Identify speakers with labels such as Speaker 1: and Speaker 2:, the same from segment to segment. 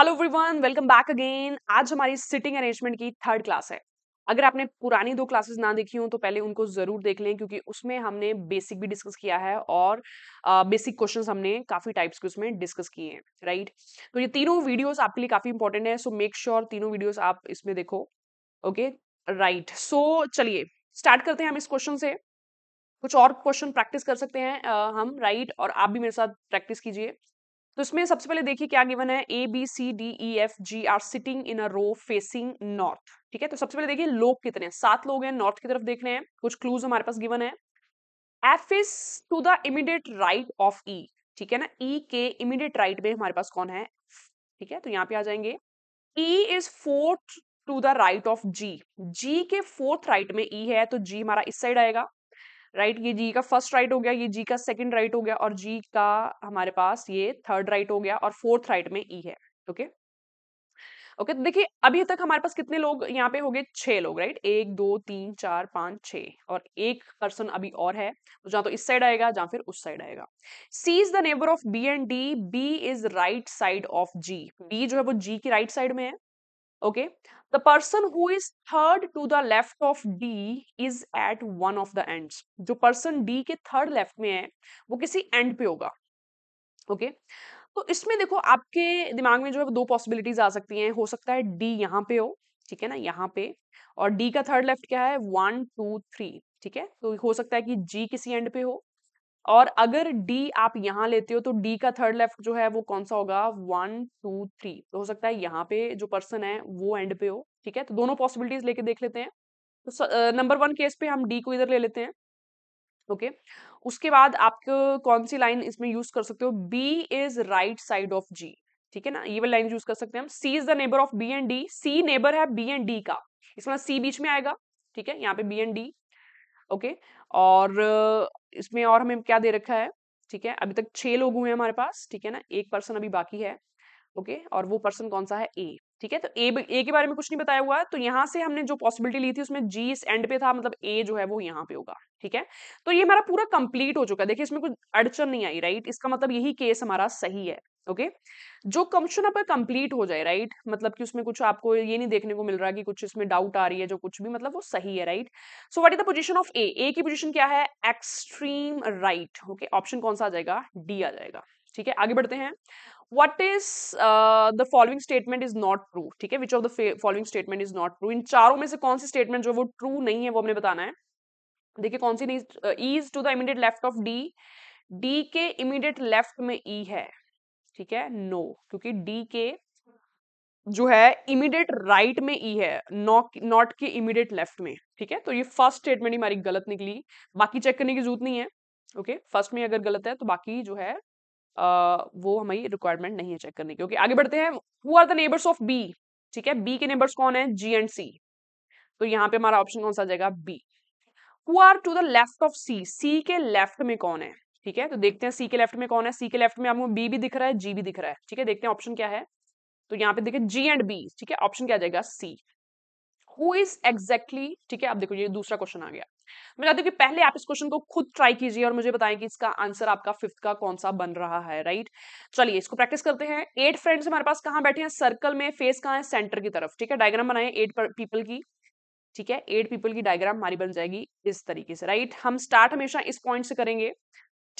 Speaker 1: Hello everyone welcome back again आज हमारी sitting arrangement की थर्ड क्लास है अगर आपने पुरानी दो क्लासेस ना देखी हो तो पहले उनको ज़रूर देख लें क्योंकि उसमें हमने बेसिक भी डिस्कस किया है और बेसिक uh, क्वेश्चंस हमने काफ़ी टाइप्स के उसमें डिस्कस किए हैं राइट तो ये तीनों वीडियोस आपके लिए काफ़ी इंपॉर्टेंट है सो मेक श्योर तीनों वीडियोस आप इसमें देखो ओके राइट सो चलिए स्टार्ट करते हैं हम इस क्वेश्चन से कुछ और क्वेश्चन प्रैक्टिस कर सकते हैं uh, हम राइट right? और आप भी मेरे साथ प्रैक्टिस कीजिए तो इसमें सबसे पहले देखिए क्या गिवन है A B C D E F G are sitting in a row facing north ठीक है तो सबसे पहले देखिए लोग कितने हैं सात लोग हैं नॉर्थ की तरफ देख रहे हैं कुछ क्लूज हमारे पास गिवन है F is to the immediate right of E ठीक है ना ई e के इमीडिएट राइट में हमारे पास कौन है ठीक है तो यहाँ पे आ जाएंगे E is fourth to the right of G G के फोर्थ राइट में ई e है तो जी हमारा इस साइड आएगा राइट ये जी का फर्स्ट राइट हो गया ये जी का सेकंड राइट हो गया और जी का हमारे पास ये थर्ड राइट हो गया और फोर्थ राइट में ई e है ओके okay? ओके okay, तो देखिए अभी तक हमारे पास कितने लोग यहाँ पे हो गए छह लोग राइट एक दो तीन चार पांच छ और एक पर्सन अभी और है तो जहां तो इस साइड आएगा जहां फिर उस साइड आएगा C is the neighbour of B and D B is right side of G B जो है वो जी की राइट right साइड में है okay the person who is third to the left of d is at one of the ends जो person d के third left में है वो किसी end पे होगा ओके okay? तो इसमें देखो आपके दिमाग में जो है दो पॉसिबिलिटीज आ सकती हैं हो सकता है डी यहाँ पे हो ठीक है ना यहाँ पे और डी का थर्ड लेफ्ट क्या है वन टू थ्री ठीक है तो हो सकता है कि जी किसी एंड पे हो और अगर डी आप यहाँ लेते हो तो डी का थर्ड लेफ्ट जो है वो कौन सा होगा वन टू थ्री तो हो सकता है यहाँ पे जो पर्सन है वो एंड पे हो ठीक है तो दोनों पॉसिबिलिटीज लेके देख लेते हैं तो नंबर वन केस पे हम डी को इधर ले लेते हैं ओके okay. उसके बाद आप कौन सी लाइन इसमें यूज कर सकते हो B is right side of G ठीक है ना ये वाली लाइन यूज कर सकते हैं हम C is the neighbour of B and D C neighbour है बी एंड डी का इसमें सी बीच में आएगा ठीक है यहाँ पे बी एंड डी ओके और इसमें और हमें क्या दे रखा है ठीक है अभी तक छह लोग हुए हमारे पास ठीक है ना एक पर्सन अभी बाकी है ओके और वो पर्सन कौन सा है ए ठीक है तो ए ए के बारे में कुछ नहीं बताया हुआ है तो यहाँ से हमने जो पॉसिबिलिटी ली थी उसमें जी इस एंड पे था मतलब ए जो है वो यहाँ पे होगा ठीक है तो ये हमारा पूरा कंप्लीट हो चुका है देखिए इसमें कुछ अड़चन नहीं आई राइट इसका मतलब यही केस हमारा सही है ओके जो क्वेश्चन आपका कंप्लीट हो जाए राइट मतलब कि उसमें कुछ आपको ये नहीं देखने को मिल रहा कि कुछ इसमें डाउट आ रही है जो कुछ भी मतलब वो सही है right so what is the position of A A की पोजीशन क्या है एक्सट्रीम राइट ओके ऑप्शन कौन सा आ जाएगा डी आ जाएगा ठीक है आगे बढ़ते हैं what is the following statement is not true ठीक है which of the following statement is not true इन चारों में से कौन सी स्टेटमेंट जो वो ट्रू नहीं है वो हमने बताना है देखिए कौन सी नहीं is to the immediate left of D D के इमीडिएट लेफ्ट में ई e है ठीक है नो क्योंकि डी के जो है इमीडिएट राइट right में ई e है नॉट के इमीडिएट लेफ्ट में ठीक है तो ये फर्स्ट स्टेटमेंट हमारी गलत निकली बाकी चेक करने की जरूरत नहीं है ओके okay? फर्स्ट में अगर गलत है तो बाकी जो है आ, वो हमारी रिक्वायरमेंट नहीं है चेक करने की ओके okay? आगे बढ़ते हैं who are the neighbours of B ठीक है बी के नेबर्स कौन है जी एंड सी तो यहाँ पे हमारा ऑप्शन कौन सा आ जाएगा B who are to the left of C C के लेफ्ट में कौन है ठीक है तो देखते हैं सी के लेफ्ट में कौन है सी के लेफ्ट में आपको बी भी दिख रहा है जी भी दिख रहा है ठीक है देखते हैं ऑप्शन क्या है तो यहाँ पे देखिए जी एंड बी ठीक है ऑप्शन क्या जाएगा सी हु इज एग्जैक्टली ठीक है आप देखो ये दूसरा क्वेश्चन आ गया मैं चाहती हूँ कि पहले आप इस क्वेश्चन को खुद ट्राई कीजिए और मुझे बताएं कि इसका आंसर आपका फिफ्थ का कौन सा बन रहा है राइट चलिए इसको प्रैक्टिस करते हैं एट फ्रेंड्स हमारे पास कहाँ बैठे हैं सर्कल में फेस कहाँ है सेंटर की तरफ ठीक है डायग्राम बनाए एट पीपल की ठीक है एट पीपल की डायग्राम हमारी बन जाएगी इस तरीके से राइट हम स्टार्ट हमेशा इस पॉइंट से करेंगे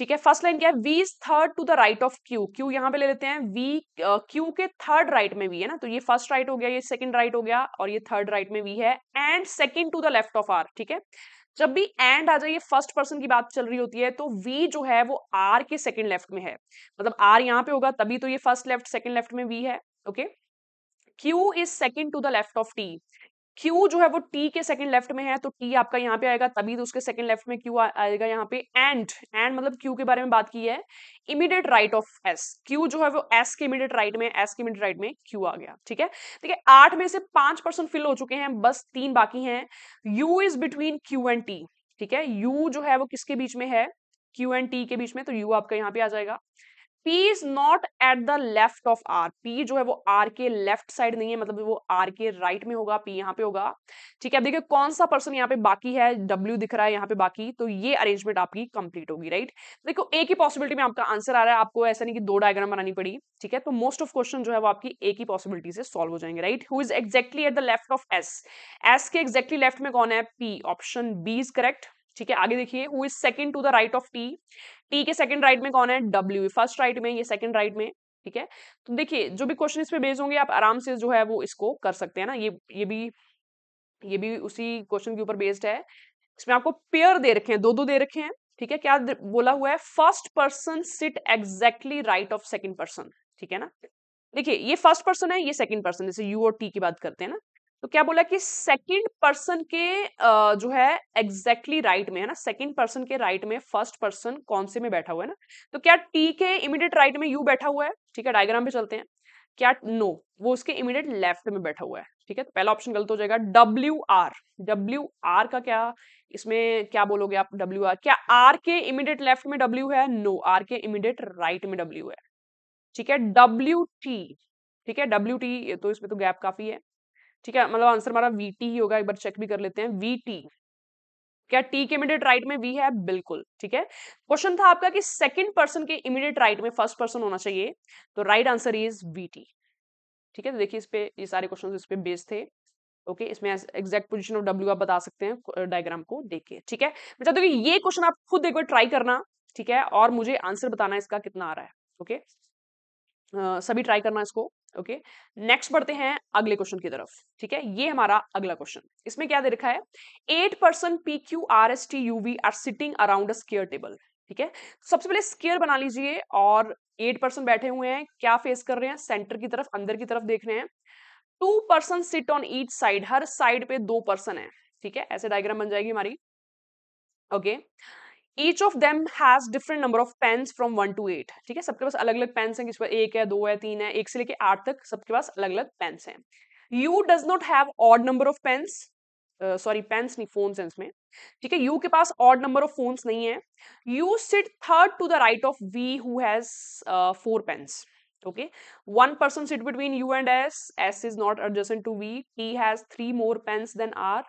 Speaker 1: ठीक है फर्स्ट लाइन क्या है V is third to the right of Q Q यहाँ पे ले लेते हैं वी क्यू के थर्ड राइट में वी है ना तो ये फर्स्ट राइट हो गया ये सेकंड राइट हो गया और ये थर्ड राइट में वी है and second to the left of R ठीक है जब भी एंड आ जाए ये फर्स्ट पर्सन की बात चल रही होती है तो वी जो है वो आर के सेकंड लेफ्ट में है मतलब आर यहाँ पे होगा तभी तो ये फर्स्ट लेफ्ट सेकंड लेफ्ट में वी है okay Q is second to the left of T Q जो है वो टी के सेकंड लेफ्ट में है तो टी आपका यहाँ पे आएगा तभी तो उसके सेकंड लेफ्ट में आ, आएगा यहाँ पे एंड एंड मतलब Q के बारे में बात की है immediate right of S Q जो है वो एस के इमीडिएट राइट में एस के इमीडिएट राइट में क्यू आ गया ठीक है ठीक है आठ में से पांच परसेंट फिल हो चुके हैं बस तीन बाकी हैं U is between Q and T ठीक है यू जो है वो किसके बीच में है क्यू एंड टी के बीच में तो यू आपका यहाँ पे आ जाएगा P is not at the left of R P जो है वो R के लेफ्ट साइड नहीं है मतलब वो R के राइट right में होगा P यहाँ पे होगा ठीक है अब देखिए कौन सा पर्सन यहाँ पे बाकी है W दिख रहा है यहाँ पे बाकी तो ये अरेंजमेंट आपकी कंप्लीट होगी राइट देखो एक ही पॉसिबिलिटी में आपका आंसर आ रहा है आपको ऐसा नहीं कि दो डायग्राम बनानी पड़ी ठीक है तो मोस्ट ऑफ क्वेश्चन जो है वो आपकी एक ही पॉसिबिलिटी से सॉल्व हो जाएंगे right who is exactly at the left of S S के एक्जैक्टली लेफ्ट में कौन है P option B is correct ठीक है आगे देखिए who is second to the right of T T के सेकंड राइट में कौन है डब्ल्यू फर्स्ट राइट में ये सेकंड राइट में ठीक है तो देखिए जो भी क्वेश्चन इस पे बेस होंगे आप आराम से जो है वो इसको कर सकते हैं ना ये ये भी ये भी उसी क्वेश्चन के ऊपर बेस्ड है इसमें आपको पेयर दे रखे हैं दो दो दे रखे हैं ठीक है क्या बोला हुआ है first person sit exactly right of second person ठीक है ना देखिए ये फर्स्ट पर्सन है ये सेकंड पर्सन जैसे यू और टी की बात करते हैं ना तो क्या बोला कि सेकंड पर्सन के जो है एग्जैक्टली exactly राइट right में है ना सेकंड पर्सन के राइट right में फर्स्ट पर्सन कौन से में बैठा हुआ है ना तो क्या टी के इमीडिएट राइट right में यू बैठा हुआ है ठीक है डायग्राम पे चलते हैं क्या नो no, वो उसके इमीडिएट लेफ्ट में बैठा हुआ है ठीक है तो पहला ऑप्शन गलत हो जाएगा डब्ल्यू आर डब्ल्यू आर का क्या इसमें क्या बोलोगे आप डब्ल्यू आर क्या आर के इमीडिएट लेफ्ट में डब्ल्यू है नो no, आर के इमीडिएट राइट में डब्ल्यू है ठीक है डब्ल्यू टी ठीक है डब्ल्यू टी तो इसमें तो गैप काफी है ठीक है मतलब आंसर हमारा वी टी ही होगा एक बार चेक भी कर लेते हैं वी टी क्या टी के इमीडिएट राइट में वी है बिल्कुल ठीक है क्वेश्चन था आपका कि सेकंड पर्सन के इमीडिएट राइट में फर्स्ट पर्सन होना चाहिए तो right answer is V T ठीक है तो देखिए इस पे ये सारे क्वेश्चन इस पे बेस्ड थे ओके okay, इसमें एग्जैक्ट पोजीशन ऑफ डब्ल्यू आप बता सकते हैं डायग्राम को देख के ठीक है मैं चाहता हूँ कि ये क्वेश्चन आप खुद एक बार ट्राई करना ठीक है और मुझे आंसर बताना इसका कितना आ रहा है ओके okay? uh, सभी ट्राई करना इसको ओके नेक्स्ट बढ़ते हैं अगले क्वेश्चन की तरफ ठीक है ये हमारा अगला क्वेश्चन इसमें क्या दे रखा है eight person P Q R S T U V are sitting around square table ठीक है सबसे पहले स्केयर बना लीजिए और एट पर्सन बैठे हुए हैं क्या फेस कर रहे हैं सेंटर की तरफ अंदर की तरफ देख रहे हैं two person sit on each side हर साइड पे दो पर्सन है ठीक है ऐसे डायग्राम बन जाएगी हमारी okay okay. Each of them has different number of pens from one to eight ठीक है सबके पास अलग अलग पेन्स हैं किसी पास एक है दो है तीन है एक से लेके आठ तक सबके पास अलग अलग पेन्स हैं U does not have odd number of pens sorry pens नहीं फोन सेंस में ठीक है यू के पास ऑड नंबर ऑफ फोन्स नहीं है U sit third to the right of V who has four pens okay one person sit between U and S S is not adjacent to V T has three more pens than R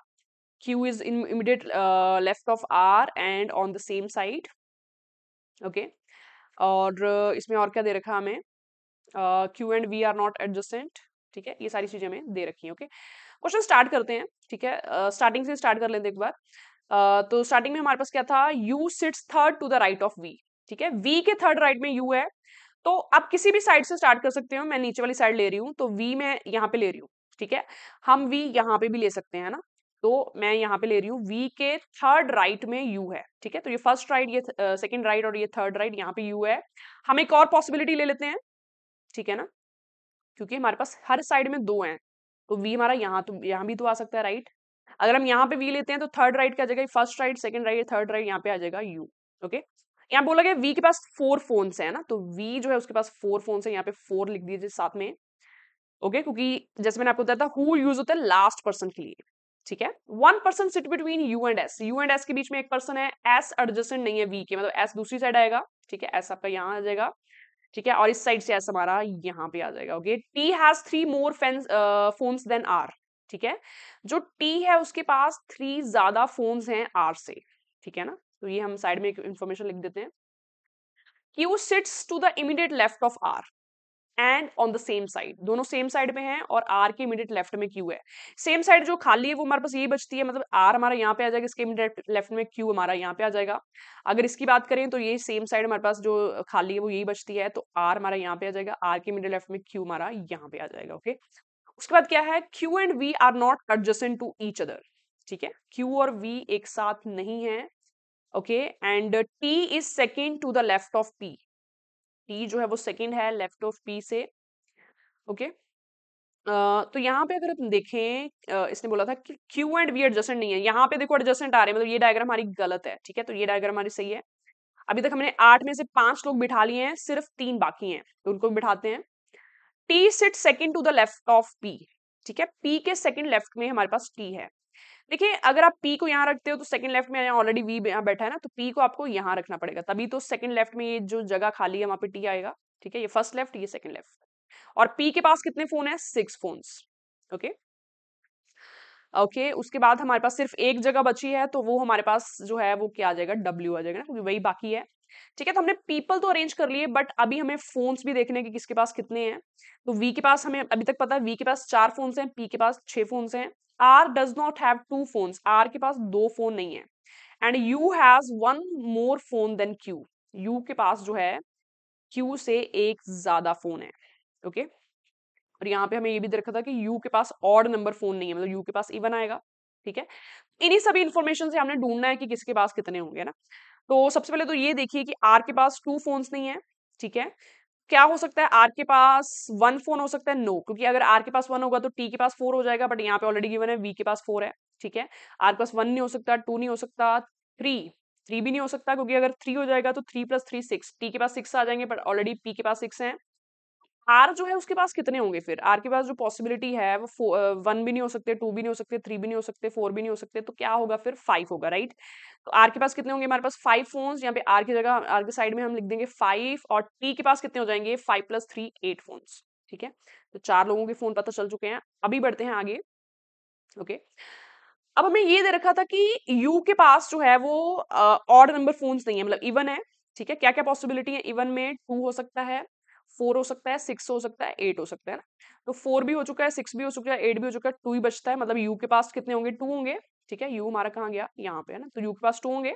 Speaker 1: q is in immediate uh, left of r and on the same side okay okay? और uh, इसमें और क्या दे रखा हमें Q and V are not adjacent ठीक है ये सारी चीजें हमें दे रखी है ओके क्वेश्चन स्टार्ट करते हैं ठीक है स्टार्टिंग uh, से स्टार्ट कर लेते एक बार uh, तो स्टार्टिंग में हमारे पास क्या था U sits third to the right of V ठीक है वी के थर्ड राइट right में यू है तो आप किसी भी साइड से स्टार्ट कर सकते हो मैं नीचे वाली साइड ले रही हूँ तो वी मैं यहाँ पे ले रही हूँ ठीक है हम वी यहाँ पे भी ले सकते हैं ना तो मैं यहाँ पे ले रही हूँ वी के थर्ड राइट में यू है ठीक है तो ये फर्स्ट राइट ये सेकेंड राइट और ये थर्ड राइट यहाँ पे यू है हम एक और पॉसिबिलिटी ले लेते हैं ठीक है ना क्योंकि हमारे पास हर साइड में दो हैं तो वी हमारा यहाँ तो यहाँ भी तो आ सकता है राइट अगर हम यहाँ पे वी लेते हैं तो थर्ड राइट क्या जाएगा first right second right third right यहाँ पे आ जाएगा यू ओके यहाँ बोला गया वी के पास फोर फोन्स है ना तो वी जो है उसके पास फोर फोन्स है यहाँ पे फोर लिख दीजिए साथ में ओके okay? क्योंकि जैसे मैंने आपको बताया था हु यूज होता है लास्ट पर्सन के लिए ठीक है one person sit between U and S U and S के बीच में एक पर्सन है एस एडजस्टेंट नहीं है वी के मतलब एस दूसरी साइड आएगा ठीक है एस आपका यहाँ आ जाएगा ठीक है और इस साइड से एस हमारा यहाँ पे आ जाएगा okay T has three more phones than R ठीक है जो टी है उसके पास थ्री ज्यादा फोन्स हैं आर से ठीक है ना तो ये हम साइड में इंफॉर्मेशन लिख देते हैं कि sits to the immediate left of R and on the same side दोनों सेम साइड में हैं और आर के इमीडिएट लेफ्ट में क्यू है सेम साइड जो खाली है वो हमारे पास यही बचती है मतलब आर हमारा यहाँ पे आ जाएगा इसके इमीडिएट लेफ्ट में क्यू हमारा यहाँ पे आ जाएगा अगर इसकी बात करें तो ये सेम साइड हमारे पास जो खाली है वो यही बचती है तो आर हमारा यहाँ पे आ जाएगा आर के इमीडिएट लेफ्ट में क्यू हमारा यहाँ पे आ जाएगा ओके उसके बाद क्या है Q and V are not adjacent to each other ठीक है क्यू और वी एक साथ नहीं है okay and T is second to the left of P T जो है वो सेकेंड है लेफ्ट ऑफ पी से ओके Uh, तो यहाँ पे अगर आप देखें uh, इसने बोला था कि क्यू एंड वी एडजस्टेंट नहीं है यहाँ पे देखो एडजस्टेंट आ रहे हैं मतलब ये डायग्राम हमारी गलत है ठीक है तो ये डायग्राम हमारी सही है अभी तक हमने आठ में से पांच लोग बिठा लिए हैं सिर्फ तीन बाकी हैं तो उनको बिठाते हैं T sit second to the left of P ठीक है पी के सेकेंड लेफ्ट में हमारे पास टी है देखिए अगर आप पी को यहाँ रखते हो तो सेकंड लेफ्ट में ऑलरेडी वी यहाँ बैठा है ना तो पी को आपको यहाँ रखना पड़ेगा तभी तो सेकंड लेफ्ट में ये जो जगह खाली है वहां पे टी आएगा ठीक है ये फर्स्ट लेफ्ट ये सेकंड लेफ्ट और पी के पास कितने फोन है सिक्स फोन्स ओके ओके उसके बाद हमारे पास सिर्फ एक जगह बची है तो वो हमारे पास जो है वो क्या आ जाएगा डब्ल्यू आ जाएगा ना क्योंकि वही बाकी है ठीक है तो हमने पीपल तो अरेंज कर लिए बट अभी हमें फोन्स भी देखने की कि किसके पास कितने हैं तो वी के पास हमें अभी तक पता है वी के पास चार फोन्स हैं पी के पास छह फोन्स हैं R does not have two phones R के पास दो फोन नहीं है and U has one more phone than Q U के पास जो है क्यू से एक ज्यादा फोन है ओके okay? और यहाँ पे हमें ये भी रखा था कि यू के पास ऑड नंबर फोन नहीं है मतलब यू के पास इवन आएगा ठीक है इन्हीं सभी इन्फॉर्मेशन से हमने ढूंढना है कि किसके पास कितने होंगे ना तो सबसे पहले तो ये देखिए कि आर के पास टू फोन्स नहीं है ठीक है क्या हो सकता है आर के पास वन फोन हो सकता है नो no. क्योंकि अगर आर के पास वन होगा तो टी के पास फोर हो जाएगा बट यहाँ पे ऑलरेडी गिवन है वी के पास फोर है ठीक है आर के पास वन नहीं हो सकता टू नहीं हो सकता थ्री थ्री भी नहीं हो सकता क्योंकि अगर थ्री हो जाएगा तो three plus three six T के पास सिक्स आ जाएंगे बट ऑलरेडी पी के पास सिक्स है आर जो है उसके पास कितने होंगे फिर आर के पास जो पॉसिबिलिटी है वो वन भी नहीं हो सकते टू भी नहीं हो सकते थ्री भी नहीं हो सकते फोर भी नहीं हो सकते तो क्या होगा फिर फाइव होगा राइट तो आर के पास कितने होंगे हमारे पास फाइव फोन्स यहाँ पे आर की जगह आर के साइड में हम लिख देंगे फाइव और टी के पास कितने हो जाएंगे five plus three eight phones ठीक है तो चार लोगों के फोन पता चल चुके हैं अभी बढ़ते हैं आगे ओके अब हमें ये दे रखा था कि यू के पास जो है वो ऑड नंबर फोन्स नहीं है मतलब इवन है ठीक है क्या क्या पॉसिबिलिटी है इवन में टू हो सकता है फोर हो सकता है सिक्स हो सकता है एट हो सकता है ना तो फोर भी हो चुका है सिक्स भी हो चुका है एट भी हो चुका है टू ही बचता है मतलब यू के पास कितने होंगे टू होंगे ठीक है यू हमारा कहाँ गया यहाँ पे है ना तो यू के पास टू होंगे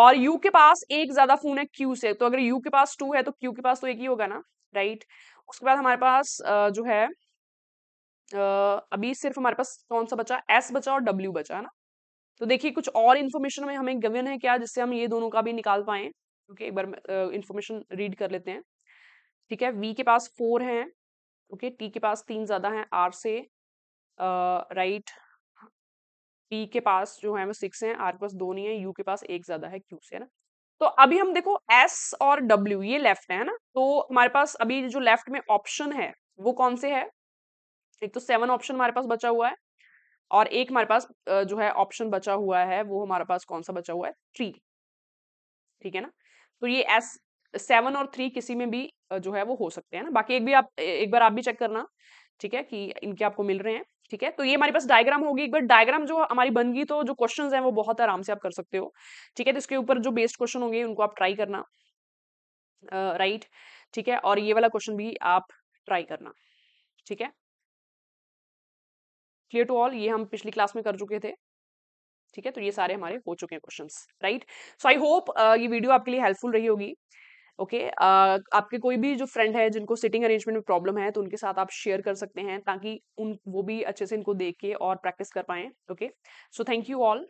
Speaker 1: और यू के पास एक ज्यादा फोन है क्यू से तो अगर यू के पास टू है तो क्यू के पास तो एक ही होगा ना राइट उसके बाद हमारे पास जो है अभी सिर्फ हमारे पास कौन सा बचा एस बचा और डब्ल्यू बचा है ना तो देखिए कुछ और इन्फॉर्मेशन में हमें गवन है क्या जिससे हम ये दोनों का भी निकाल पाए क्योंकि एक बार इन्फॉर्मेशन रीड कर लेते हैं ठीक है वी के पास फोर हैं ओके टी के पास तीन ज़्यादा हैं आर से राइट पी के पास जो है वो सिक्स हैं आर के पास दो नहीं है यू के पास एक ज़्यादा है क्यू से है ना तो अभी हम देखो एस और डब्ल्यू ये लेफ्ट है ना तो हमारे पास अभी जो लेफ्ट में ऑप्शन है वो कौन से है एक तो सेवन ऑप्शन हमारे पास बचा हुआ है और एक हमारे पास जो है ऑप्शन बचा हुआ है वो हमारे पास कौन सा बचा हुआ है थ्री ठीक है ना तो ये एस सेवन और थ्री किसी में भी जो है वो हो सकते हैं ना बाकी एक भी आप एक बार आप भी चेक करना ठीक है कि इनके आपको मिल रहे हैं ठीक है तो ये हमारे पास डायग्राम होगी एक बार डायग्राम जो हमारी बन गई तो जो क्वेश्चंस हैं वो बहुत आराम से आप कर सकते हो ठीक है तो इसके ऊपर जो बेस्ड क्वेश्चन होंगे उनको आप ट्राई करना राइट uh, ठीक right? है और ये वाला क्वेश्चन भी आप ट्राई करना ठीक है क्लियर टू ऑल ये हम पिछली क्लास में कर चुके थे ठीक है तो ये सारे हमारे हो चुके हैं question right so I hope ये वीडियो आपके लिए हेल्पफुल रही होगी ओके okay? आपके कोई भी जो फ्रेंड है जिनको सिटिंग अरेंजमेंट में प्रॉब्लम है तो उनके साथ आप शेयर कर सकते हैं ताकि उन वो भी अच्छे से इनको देख के और प्रैक्टिस कर पाएं okay so thank you all